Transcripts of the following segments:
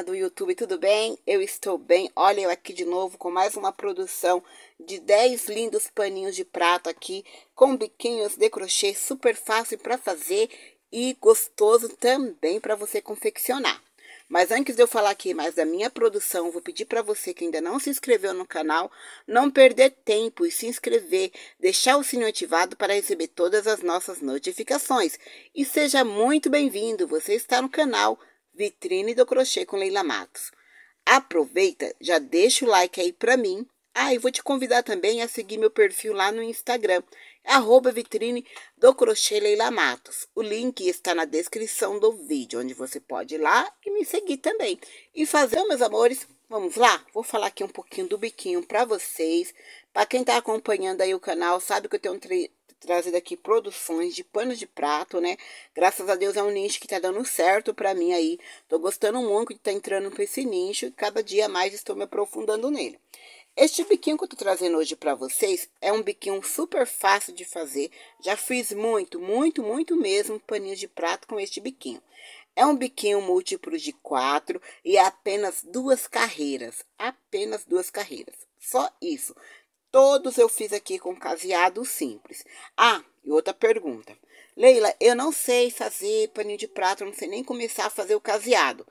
galerinha do YouTube, tudo bem? Eu estou bem. Olha eu aqui de novo com mais uma produção de 10 lindos paninhos de prato aqui, com biquinhos de crochê, super fácil para fazer e gostoso também para você confeccionar. Mas antes de eu falar aqui mais da minha produção, vou pedir para você que ainda não se inscreveu no canal, não perder tempo e se inscrever, deixar o sininho ativado para receber todas as nossas notificações. E seja muito bem-vindo, você está no canal Vitrine do Crochê com Leila Matos. Aproveita, já deixa o like aí para mim. Ah, e vou te convidar também a seguir meu perfil lá no Instagram, arroba vitrine do crochê Leila Matos. O link está na descrição do vídeo, onde você pode ir lá e me seguir também. E fazer, então, meus amores, vamos lá? Vou falar aqui um pouquinho do biquinho para vocês. Para quem está acompanhando aí o canal, sabe que eu tenho um trazido aqui produções de pano de prato, né? Graças a Deus é um nicho que tá dando certo para mim aí. Tô gostando muito de estar tá entrando pra esse nicho e cada dia mais estou me aprofundando nele. Este biquinho que eu tô trazendo hoje para vocês é um biquinho super fácil de fazer. Já fiz muito, muito, muito mesmo paninho de prato com este biquinho. É um biquinho múltiplo de quatro e é apenas duas carreiras, apenas duas carreiras. Só isso. Todos eu fiz aqui com caseado simples. Ah, e outra pergunta. Leila, eu não sei fazer paninho de prato, não sei nem começar a fazer o caseado.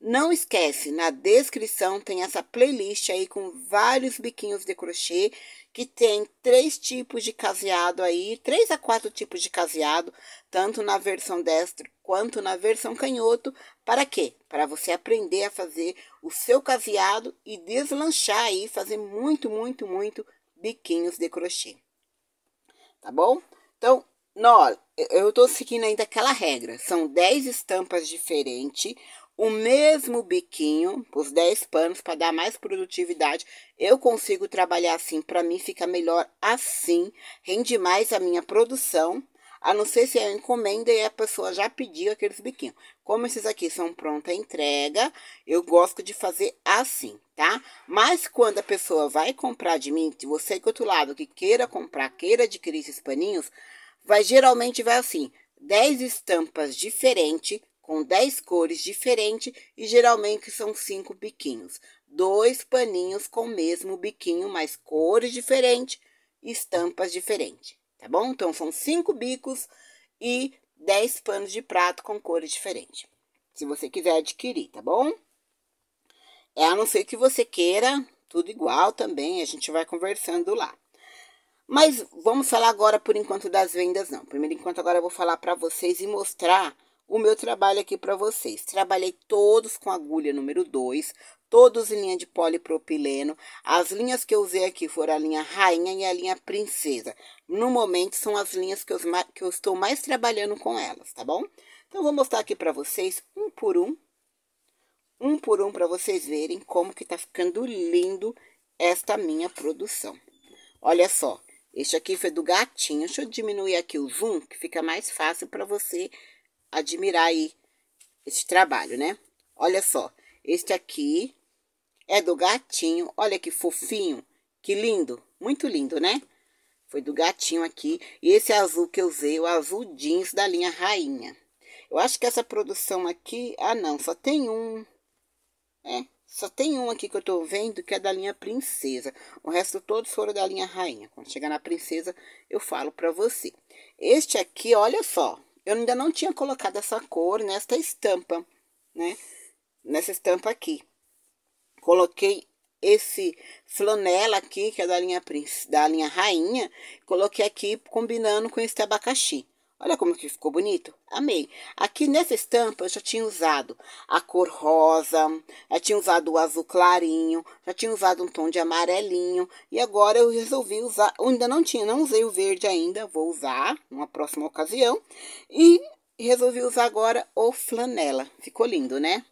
Não esquece, na descrição tem essa playlist aí com vários biquinhos de crochê que tem três tipos de caseado aí, três a quatro tipos de caseado, tanto na versão destro quanto na versão canhoto. Para quê? Para você aprender a fazer o seu caseado e deslanchar aí, fazer muito, muito, muito biquinhos de crochê. Tá bom? Então, nós, eu estou seguindo ainda aquela regra. São 10 estampas diferentes, o mesmo biquinho, os 10 panos, para dar mais produtividade. Eu consigo trabalhar assim, para mim fica melhor assim, rende mais a minha produção a não ser se é encomenda e a pessoa já pediu aqueles biquinhos. Como esses aqui são pronta entrega, eu gosto de fazer assim, tá? Mas quando a pessoa vai comprar de mim, você que outro lado que queira comprar, queira adquirir esses paninhos, vai geralmente vai assim, 10 estampas diferentes, com 10 cores diferentes e geralmente são 5 biquinhos. Dois paninhos com o mesmo biquinho, mas cores diferentes, estampas diferentes tá bom? Então, são cinco bicos e dez panos de prato com cores diferentes, se você quiser adquirir, tá bom? É, a não ser que você queira tudo igual também, a gente vai conversando lá. Mas vamos falar agora, por enquanto, das vendas não. Primeiro enquanto, agora eu vou falar para vocês e mostrar o meu trabalho aqui para vocês. Trabalhei todos com agulha número 2, todos em linha de polipropileno. As linhas que eu usei aqui foram a linha rainha e a linha princesa. No momento, são as linhas que eu, que eu estou mais trabalhando com elas, tá bom? Então, vou mostrar aqui para vocês, um por um. Um por um, para vocês verem como que tá ficando lindo esta minha produção. Olha só, este aqui foi do gatinho. Deixa eu diminuir aqui o zoom, que fica mais fácil para você admirar aí esse trabalho, né? Olha só, este aqui é do gatinho. Olha que fofinho, que lindo, muito lindo, né? Foi do gatinho aqui. E esse azul que eu usei, o azul jeans da linha Rainha. Eu acho que essa produção aqui... Ah, não, só tem um. É, só tem um aqui que eu tô vendo que é da linha Princesa. O resto todos foram da linha Rainha. Quando chegar na Princesa, eu falo pra você. Este aqui, olha só. Eu ainda não tinha colocado essa cor nesta estampa, né? Nessa estampa aqui. Coloquei esse flanela aqui, que é da linha, da linha rainha, coloquei aqui combinando com esse abacaxi. Olha como que ficou bonito. Amei. Aqui nessa estampa eu já tinha usado a cor rosa, já tinha usado o azul clarinho, já tinha usado um tom de amarelinho. E agora eu resolvi usar, eu ainda não tinha, não usei o verde ainda, vou usar numa próxima ocasião. E resolvi usar agora o flanela. Ficou lindo, né?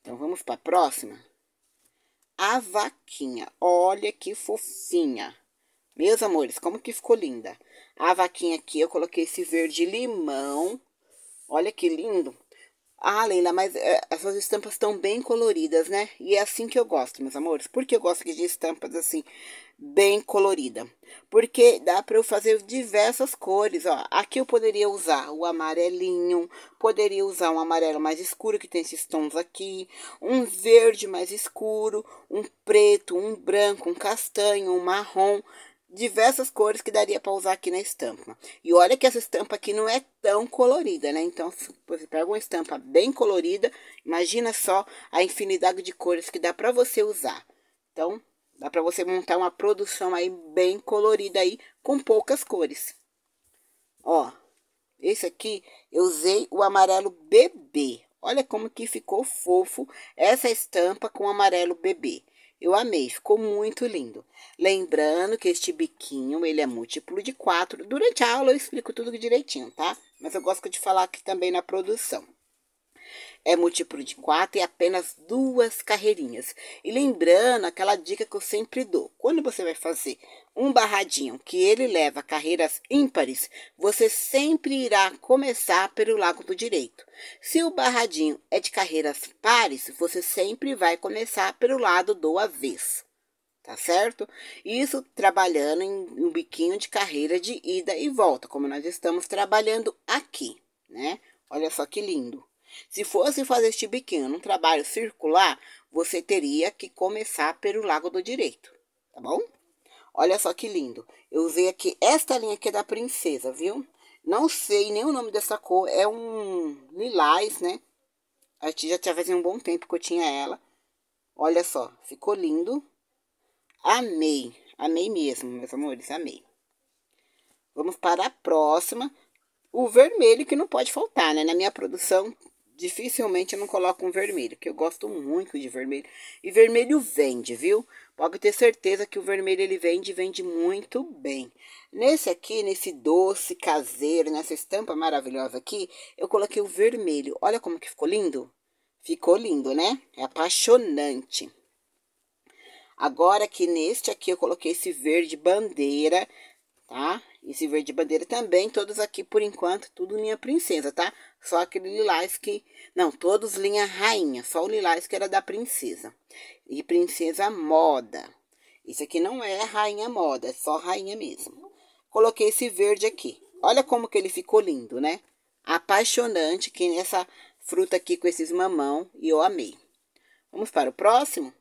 Então vamos para a próxima. A vaquinha. Olha que fofinha. Meus amores, como que ficou linda. A vaquinha aqui, eu coloquei esse verde limão. Olha que lindo. Ah, Leila, mas é, essas estampas estão bem coloridas, né? E é assim que eu gosto, meus amores. Por que eu gosto de estampas assim, bem colorida? Porque dá para eu fazer diversas cores, ó. Aqui eu poderia usar o amarelinho, poderia usar um amarelo mais escuro, que tem esses tons aqui. Um verde mais escuro, um preto, um branco, um castanho, um marrom diversas cores que daria para usar aqui na estampa. E olha que essa estampa aqui não é tão colorida, né? Então, se você pega uma estampa bem colorida, imagina só a infinidade de cores que dá para você usar. Então, dá para você montar uma produção aí bem colorida aí, com poucas cores. Ó, esse aqui eu usei o amarelo bebê. Olha como que ficou fofo essa estampa com amarelo bebê. Eu amei, ficou muito lindo. Lembrando que este biquinho, ele é múltiplo de quatro. Durante a aula eu explico tudo direitinho, tá? Mas eu gosto de falar aqui também na produção. É múltiplo de quatro e apenas duas carreirinhas. E lembrando aquela dica que eu sempre dou: quando você vai fazer um barradinho que ele leva carreiras ímpares, você sempre irá começar pelo lado do direito. Se o barradinho é de carreiras pares, você sempre vai começar pelo lado do avesso tá certo? Isso trabalhando em um biquinho de carreira de ida e volta, como nós estamos trabalhando aqui, né? Olha só que lindo. Se fosse fazer este biquinho num trabalho circular, você teria que começar pelo lado do direito, tá bom? Olha só que lindo. Eu usei aqui esta linha aqui é da princesa, viu? Não sei nem o nome dessa cor, é um lilás, né? A gente já tinha fazia um bom tempo que eu tinha ela. Olha só, ficou lindo. Amei, amei mesmo, meus amores, amei. Vamos para a próxima. O vermelho que não pode faltar, né? Na minha produção dificilmente eu não coloco um vermelho, que eu gosto muito de vermelho. E vermelho vende, viu? Pode ter certeza que o vermelho ele vende, vende muito bem. Nesse aqui, nesse doce caseiro, nessa estampa maravilhosa aqui, eu coloquei o vermelho. Olha como que ficou lindo. Ficou lindo, né? É apaixonante. Agora que neste aqui eu coloquei esse verde bandeira, tá? Esse verde bandeira também, todos aqui por enquanto, tudo minha princesa, tá? Só aquele lilás que. Não, todos linha rainha, só o lilás que era da princesa. E princesa moda. Isso aqui não é rainha moda, é só rainha mesmo. Coloquei esse verde aqui. Olha como que ele ficou lindo, né? Apaixonante que essa fruta aqui com esses mamão e eu amei. Vamos para o próximo?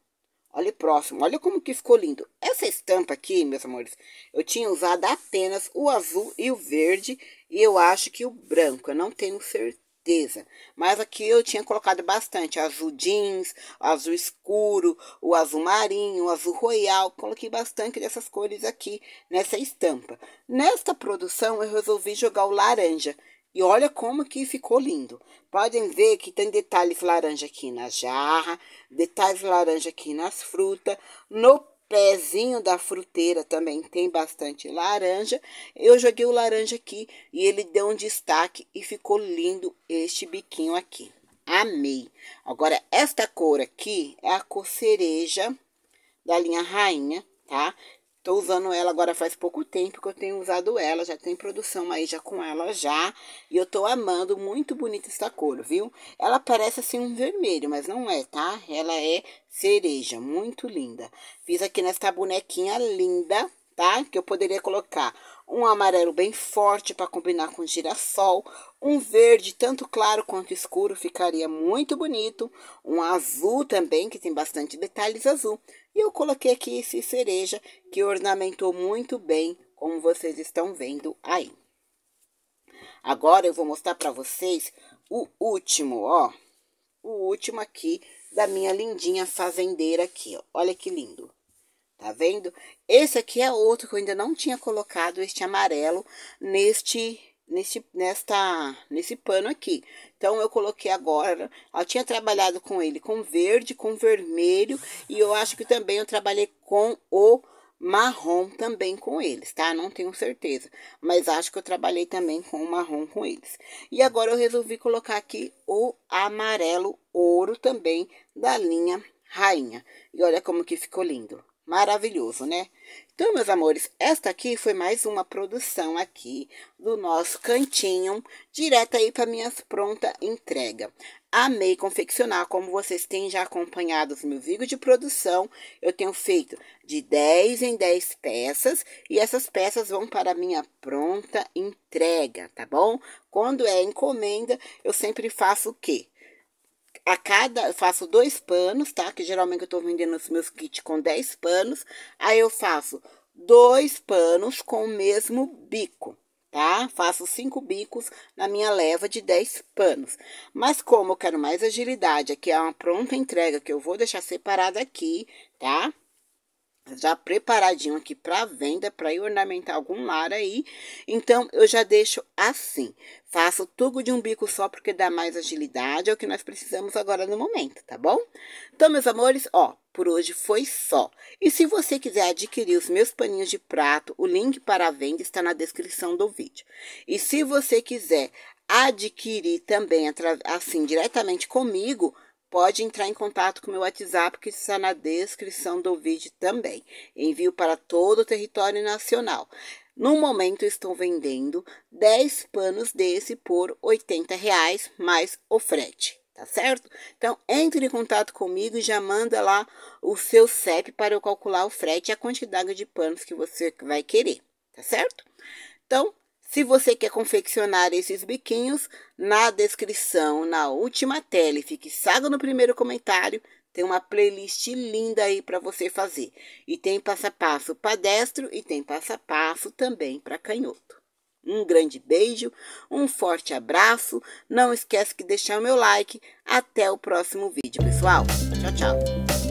Olha o próximo, olha como que ficou lindo. Essa estampa aqui, meus amores, eu tinha usado apenas o azul e o verde, e eu acho que o branco, eu não tenho certeza. Mas aqui eu tinha colocado bastante, azul jeans, azul escuro, o azul marinho, o azul royal, coloquei bastante dessas cores aqui nessa estampa. Nesta produção, eu resolvi jogar o laranja, e olha como que ficou lindo. Podem ver que tem detalhes laranja aqui na jarra, detalhes laranja aqui nas frutas, no pezinho da fruteira também tem bastante laranja. Eu joguei o laranja aqui e ele deu um destaque e ficou lindo este biquinho aqui. Amei! Agora, esta cor aqui é a cor cereja da linha rainha, tá? Tô usando ela agora faz pouco tempo que eu tenho usado ela, já tem produção aí já com ela já, e eu tô amando, muito bonita essa cor, viu? Ela parece assim um vermelho, mas não é, tá? Ela é cereja, muito linda. Fiz aqui nesta bonequinha linda, tá? Que eu poderia colocar um amarelo bem forte para combinar com girassol, um verde tanto claro quanto escuro ficaria muito bonito, um azul também que tem bastante detalhes azul. E eu coloquei aqui esse cereja que ornamentou muito bem, como vocês estão vendo aí. Agora eu vou mostrar para vocês o último, ó. O último aqui da minha lindinha fazendeira aqui, ó. Olha que lindo. Tá vendo? Esse aqui é outro que eu ainda não tinha colocado este amarelo neste neste, nesta, nesse pano aqui. Então, eu coloquei agora, eu tinha trabalhado com ele com verde, com vermelho, e eu acho que também eu trabalhei com o marrom também com eles, tá? Não tenho certeza, mas acho que eu trabalhei também com o marrom com eles. E agora eu resolvi colocar aqui o amarelo ouro também da linha rainha. E olha como que ficou lindo maravilhoso, né? Então, meus amores, esta aqui foi mais uma produção aqui do nosso cantinho, direto aí para minhas pronta entrega. Amei confeccionar, como vocês têm já acompanhado os meus vídeos de produção, eu tenho feito de 10 em 10 peças e essas peças vão para minha pronta entrega, tá bom? Quando é encomenda, eu sempre faço o quê? a cada, faço dois panos, tá? Que geralmente eu tô vendendo os meus kits com 10 panos. Aí eu faço dois panos com o mesmo bico, tá? Faço cinco bicos na minha leva de 10 panos. Mas como eu quero mais agilidade, aqui é uma pronta entrega que eu vou deixar separada aqui, tá? já preparadinho aqui para venda, para ir ornamentar algum lar aí. Então, eu já deixo assim. Faço tubo de um bico só, porque dá mais agilidade, é o que nós precisamos agora no momento, tá bom? Então, meus amores, ó, por hoje foi só. E se você quiser adquirir os meus paninhos de prato, o link para a venda está na descrição do vídeo. E se você quiser adquirir também, assim, diretamente comigo, pode entrar em contato com meu WhatsApp que está na descrição do vídeo também. Envio para todo o território nacional. No momento estou vendendo 10 panos desse por R$ reais mais o frete, tá certo? Então entre em contato comigo e já manda lá o seu CEP para eu calcular o frete e a quantidade de panos que você vai querer, tá certo? Então se você quer confeccionar esses biquinhos, na descrição, na última tela fique fixado no primeiro comentário, tem uma playlist linda aí para você fazer. E tem passo a passo para destro e tem passo a passo também para canhoto. Um grande beijo, um forte abraço. Não esquece de deixar o meu like. Até o próximo vídeo, pessoal. Tchau, tchau.